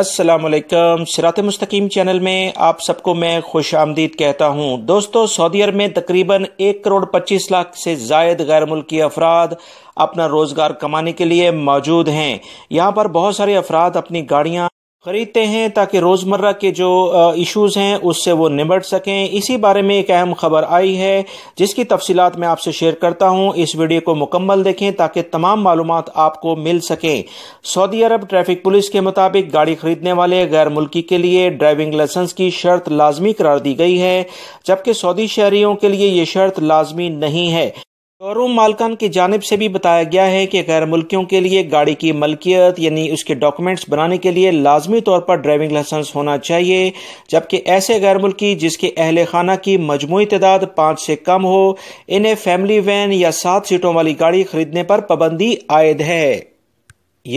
السلام علیکم سرات مستقیم چینل میں آپ سب کو میں خوش آمدید کہتا ہوں دوستو سعودی عرب میں تقریباً ایک کروڑ پچیس لاکھ سے زائد غیر ملکی افراد اپنا روزگار کمانے کے لیے موجود ہیں یہاں پر بہت سارے افراد اپنی گاڑیاں خریدتے ہیں تاکہ روز مرہ کے جو ایشوز ہیں اس سے وہ نمٹ سکیں اسی بارے میں ایک اہم خبر آئی ہے جس کی تفصیلات میں آپ سے شیئر کرتا ہوں اس ویڈیو کو مکمل دیکھیں تاکہ تمام معلومات آپ کو مل سکیں سعودی عرب ٹریفک پولیس کے مطابق گاڑی خریدنے والے غیر ملکی کے لیے ڈرائیونگ لائسنس کی شرط لازمی قرار دی گئی ہے جبکہ سعودی شہریوں کے لیے یہ شرط لازمی نہیں ہے شوروم مالکان کی جانب سے بھی بتایا گیا ہے کہ غیر ملکیوں کے لیے گاڑی کی ملکیت یعنی اس کے ڈاکومنٹس بنانے کے لیے لازمی طور پر ڈرائیونگ لائسنس ہونا چاہیے جبکہ ایسے غیر ملکی جس کے اہل خانہ کی مجموعی تعداد پانچ سے کم ہو انہیں فیملی وین یا سات سیٹوں والی گاڑی خریدنے پر پابندی عائد ہے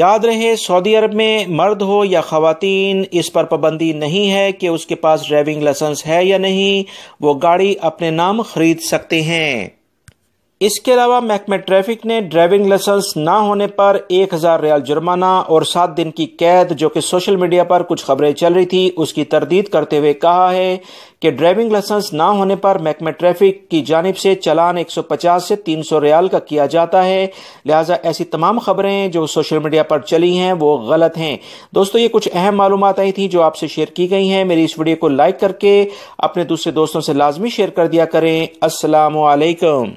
یاد رہے سعودی عرب میں مرد ہو یا خواتین اس پر پابندی نہیں ہے کہ اس کے پاس ڈرائیونگ لائسنس ہے یا نہیں وہ گاڑی اپنے نام خرید سکتے ہیں اس کے علاوہ محکمہ ٹریفک نے ڈرائیونگ لائسنس نہ ہونے پر ایک ہزار ریال جرمانہ اور سات دن کی قید جو کہ سوشل میڈیا پر کچھ خبریں چل رہی تھی اس کی تردید کرتے ہوئے کہا ہے کہ ڈرائیونگ لائسنس نہ ہونے پر محکمہ ٹریفک کی جانب سے چلان ایک سو پچاس سے تین سو ریال کا کیا جاتا ہے لہٰذا ایسی تمام خبریں جو سوشل میڈیا پر چلی ہیں وہ غلط ہیں دوستو یہ کچھ اہم معلومات آئی تھی جو آپ سے شیئر کی گئی ہیں میری اس ویڈیو کو لائک کر کے اپنے دوسرے دوستوں سے لازمی شیئر کر دیا کریں السلام علیکم